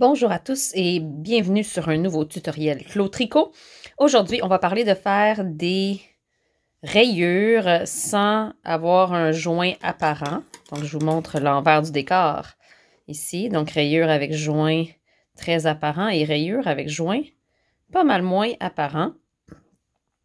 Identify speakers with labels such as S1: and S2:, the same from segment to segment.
S1: Bonjour à tous et bienvenue sur un nouveau tutoriel Clos Tricot. Aujourd'hui, on va parler de faire des rayures sans avoir un joint apparent. Donc, je vous montre l'envers du décor ici. Donc, rayures avec joint très apparent et rayures avec joint pas mal moins apparent.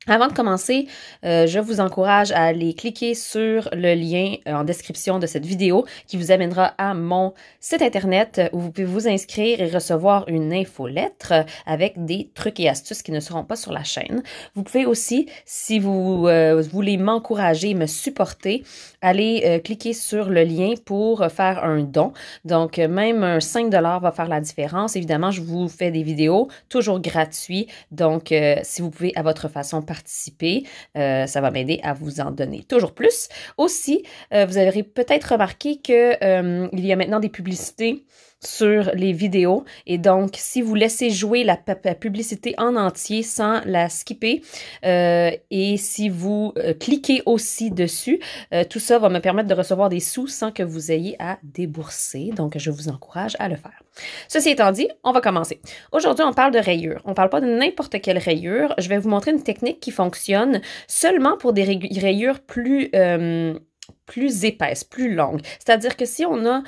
S1: Avant de commencer, euh, je vous encourage à aller cliquer sur le lien euh, en description de cette vidéo qui vous amènera à mon site internet euh, où vous pouvez vous inscrire et recevoir une infolettre avec des trucs et astuces qui ne seront pas sur la chaîne. Vous pouvez aussi, si vous voulez m'encourager, me supporter, aller cliquer sur le lien pour faire un don. Donc, même un 5 va faire la différence. Évidemment, je vous fais des vidéos toujours gratuites. Donc, si vous pouvez à votre façon participer. Euh, ça va m'aider à vous en donner toujours plus. Aussi, euh, vous avez peut-être remarqué qu'il euh, il y a maintenant des publicités sur les vidéos. Et donc, si vous laissez jouer la, publicité en entier sans la skipper, euh, et si vous euh, cliquez aussi dessus, euh, tout ça va me permettre de recevoir des sous sans que vous ayez à débourser. Donc, je vous encourage à le faire. Ceci étant dit, on va commencer. Aujourd'hui, on parle de rayures. On ne parle pas de n'importe quelle rayure. Je vais vous montrer une technique qui fonctionne seulement pour des rayures plus, plus épaisses, plus longues. C'est-à-dire que si on a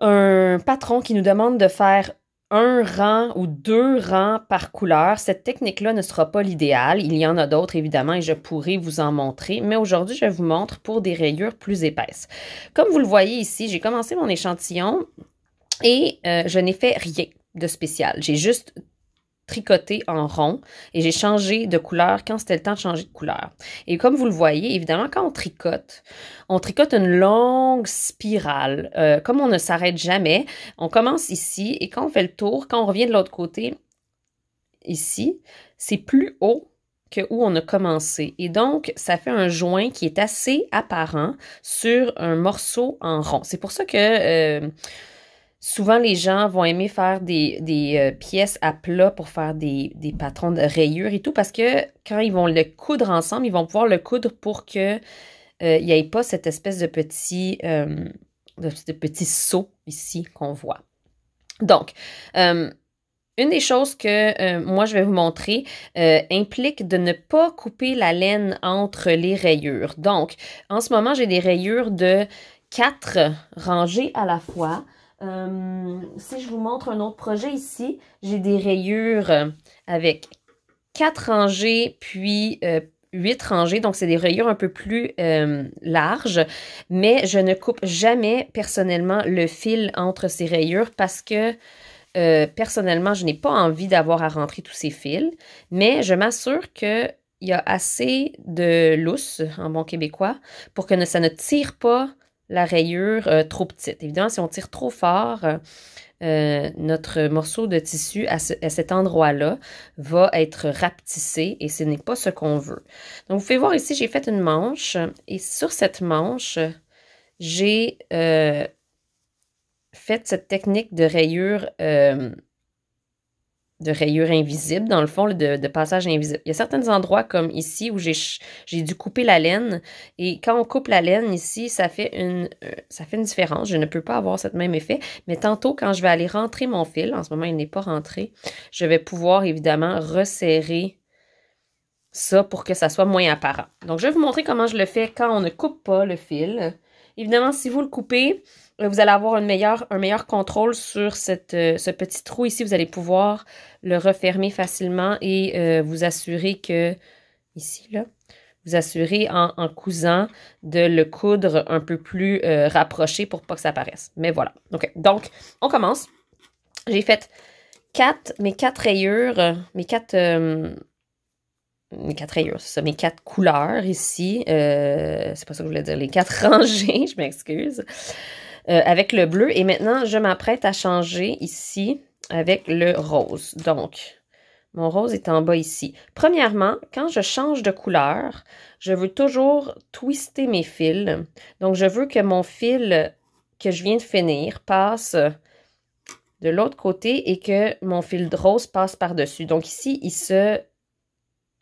S1: un patron qui nous demande de faire un rang ou deux rangs par couleur. Cette technique-là ne sera pas l'idéal. Il y en a d'autres, évidemment, et je pourrais vous en montrer. Mais aujourd'hui, je vous montre pour des rayures plus épaisses. Comme vous le voyez ici, j'ai commencé mon échantillon et euh, je n'ai fait rien de spécial. J'ai juste tricoté en rond et j'ai changé de couleur quand c'était le temps de changer de couleur. Et comme vous le voyez, évidemment, quand on tricote, on tricote une longue spirale. Euh, comme on ne s'arrête jamais, on commence ici et quand on fait le tour, quand on revient de l'autre côté, ici, c'est plus haut que où on a commencé. Et donc, ça fait un joint qui est assez apparent sur un morceau en rond. C'est pour ça que... Euh, Souvent, les gens vont aimer faire des, euh, pièces à plat pour faire des, patrons de rayures et tout, parce que quand ils vont le coudre ensemble, ils vont pouvoir le coudre pour que euh, il n'y ait pas cette espèce de petit, euh, ici qu'on voit. Donc, une des choses que moi je vais vous montrer implique de ne pas couper la laine entre les rayures. Donc, en ce moment, j'ai des rayures de quatre rangées à la fois. Euh, si je vous montre un autre projet ici, j'ai des rayures euh, avec quatre rangées, puis euh, huit rangées, donc c'est des rayures un peu plus larges, mais je ne coupe jamais personnellement le fil entre ces rayures parce que personnellement, je n'ai pas envie d'avoir à rentrer tous ces fils, mais je m'assure qu'il y a assez de lousse en bon québécois pour que ça ne tire pas la rayure euh, trop petite. Évidemment, si on tire trop fort, euh, euh, notre morceau de tissu à, cet endroit-là va être rapetissé et ce n'est pas ce qu'on veut. Donc, vous pouvez voir ici, j'ai fait une manche et sur cette manche, j'ai fait cette technique de rayure de rayures invisibles, dans le fond, de, passage passages invisibles. Il y a certains endroits comme ici où j'ai dû couper la laine. Et quand on coupe la laine ici, ça fait, une, euh, ça fait une différence. Je ne peux pas avoir ce même effet. Mais tantôt, quand je vais aller rentrer mon fil, en ce moment, il n'est pas rentré, je vais pouvoir évidemment resserrer ça pour que ça soit moins apparent. Donc, je vais vous montrer comment je le fais quand on ne coupe pas le fil. Évidemment, si vous le coupez, vous allez avoir une meilleure, un meilleur contrôle sur cette, euh, ce petit trou ici. Vous allez pouvoir le refermer facilement et euh, vous assurer que, ici là, vous assurer en, en, cousant de le coudre un peu plus euh, rapproché pour pas que ça apparaisse. Mais voilà. OK. Donc, on commence. J'ai fait quatre, mes quatre rayures, mes quatre mes quatre rayures, c'est ça, mes quatre couleurs ici. c'est pas ça que je voulais dire, les quatre rangées, je m'excuse. Euh, avec le bleu. Et maintenant, je m'apprête à changer ici avec le rose. Donc, mon rose est en bas ici. Premièrement, quand je change de couleur, je veux toujours twister mes fils. Donc, je veux que mon fil que je viens de finir passe de l'autre côté et que mon fil de rose passe par-dessus. Donc ici, il se...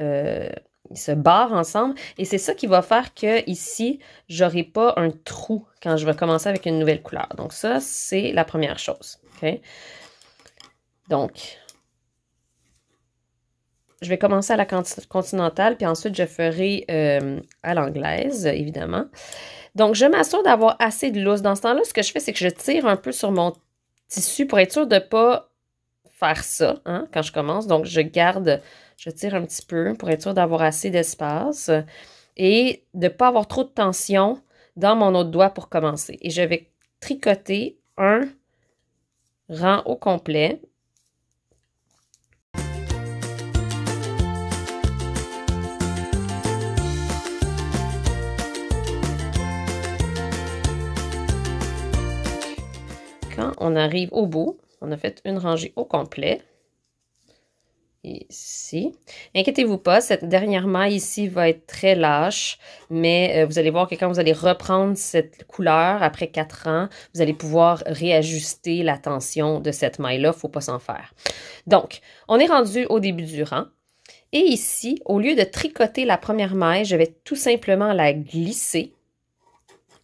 S1: Euh, ils se barrent ensemble. Et c'est ça qui va faire que ici, j'aurai pas un trou quand je vais commencer avec une nouvelle couleur. Donc ça, c'est la première chose. Donc, je vais commencer à la continentale, puis ensuite je ferai euh, à l'anglaise, évidemment. Donc, je m'assure d'avoir assez de lousse. Dans ce temps-là, ce que je fais, c'est que je tire un peu sur mon tissu pour être sûr de ne pas faire ça hein, quand je commence. Donc, je garde je tire un petit peu pour être sûr d'avoir assez d'espace et de ne pas avoir trop de tension dans mon autre doigt pour commencer. Et je vais tricoter un rang au complet Quand on arrive au bout, on a fait une rangée au complet ici. Inquiétez-vous pas, cette dernière maille ici va être très lâche, mais euh, vous allez voir que quand vous allez reprendre cette couleur après quatre ans, vous allez pouvoir réajuster la tension de cette maille-là. faut pas s'en faire. Donc, on est rendu au début du rang. Et ici, au lieu de tricoter la première maille, je vais tout simplement la glisser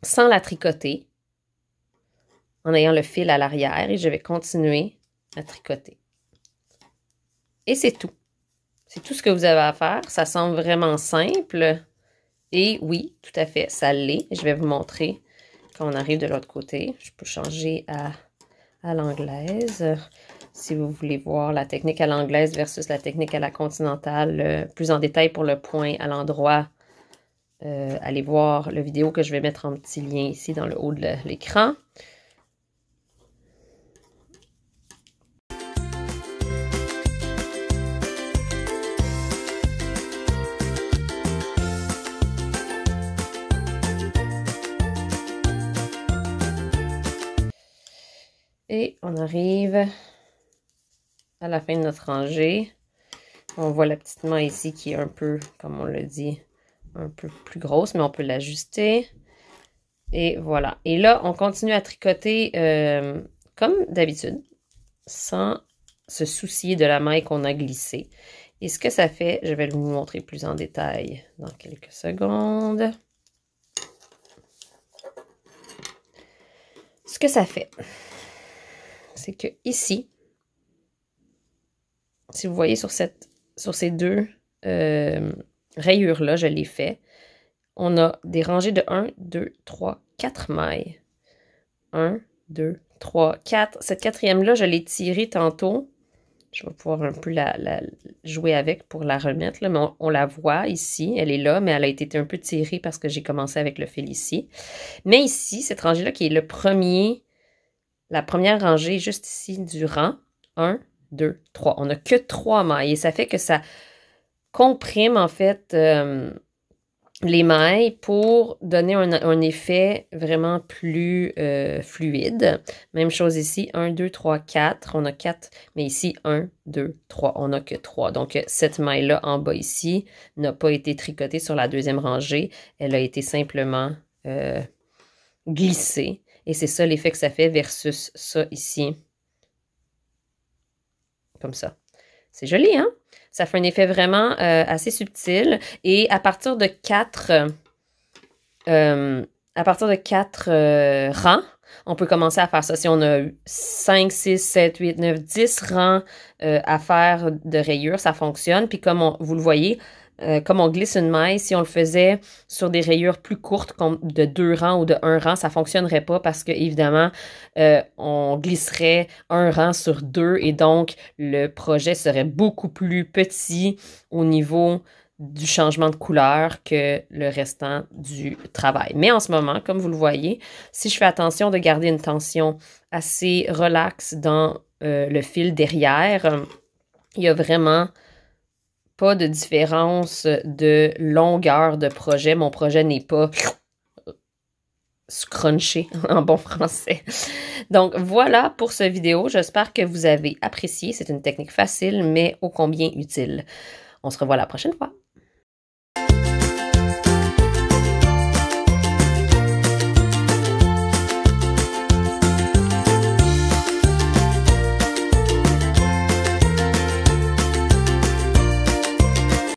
S1: sans la tricoter en ayant le fil à l'arrière et je vais continuer à tricoter. Et c'est tout. C'est tout ce que vous avez à faire. Ça semble vraiment simple. Et oui, tout à fait, ça l'est. Je vais vous montrer quand on arrive de l'autre côté. Je peux changer à, l'anglaise. Si vous voulez voir la technique à l'anglaise versus la technique à la continentale, euh, plus en détail pour le point à l'endroit, euh, allez voir la vidéo que je vais mettre en petit lien ici dans le haut de l'écran. Et on arrive à la fin de notre rangée. On voit la petite main ici qui est un peu, comme on le dit, un peu plus grosse, mais on peut l'ajuster. Et voilà. Et là, on continue à tricoter euh, comme d'habitude, sans se soucier de la maille qu'on a glissée. Et ce que ça fait, je vais vous montrer plus en détail dans quelques secondes. Ce que ça fait c'est que ici, si vous voyez sur, sur ces deux euh, rayures-là, je l'ai fait, on a des rangées de 1, 2, 3, 4 mailles. 1, 2, 3, 4. Cette quatrième-là, je l'ai tirée tantôt. Je vais pouvoir un peu la, jouer avec pour la remettre. Mais on, la voit ici. Elle est là, mais elle a été un peu tirée parce que j'ai commencé avec le fil ici. Mais ici, cette rangée-là qui est le premier la première rangée juste ici du rang. 1, 2, 3. On n'a que 3 mailles et ça fait que ça comprime en fait euh, les mailles pour donner un, effet vraiment plus euh, fluide. Même chose ici, 1, 2, 3, 4. On a 4, mais ici, 1, 2, 3. On n'a que 3. Donc, cette maille-là en bas ici n'a pas été tricotée sur la deuxième rangée. Elle a été simplement euh, glissée. Et c'est ça l'effet que ça fait versus ça ici. Comme ça. C'est joli, hein? Ça fait un effet vraiment euh, assez subtil. Et à partir de quatre, euh, à partir de 4 euh, rangs, on peut commencer à faire ça. Si on a 5, 6, 7, 8, 9, 10 rangs euh, à faire de rayures, ça fonctionne. Puis comme vous le voyez, euh, comme on glisse une maille, si on le faisait sur des rayures plus courtes, comme de deux rangs ou de un rang, ça fonctionnerait pas parce que évidemment euh, on glisserait un rang sur deux et donc le projet serait beaucoup plus petit au niveau du changement de couleur que le restant du travail. Mais en ce moment, comme vous le voyez, si je fais attention de garder une tension assez relaxe dans euh, le fil derrière, il y a vraiment pas de différence de longueur de projet. Mon projet n'est pas scrunché en bon français. Donc voilà pour cette vidéo. J'espère que vous avez apprécié. C'est une technique facile, mais ô combien utile. On se revoit la prochaine fois.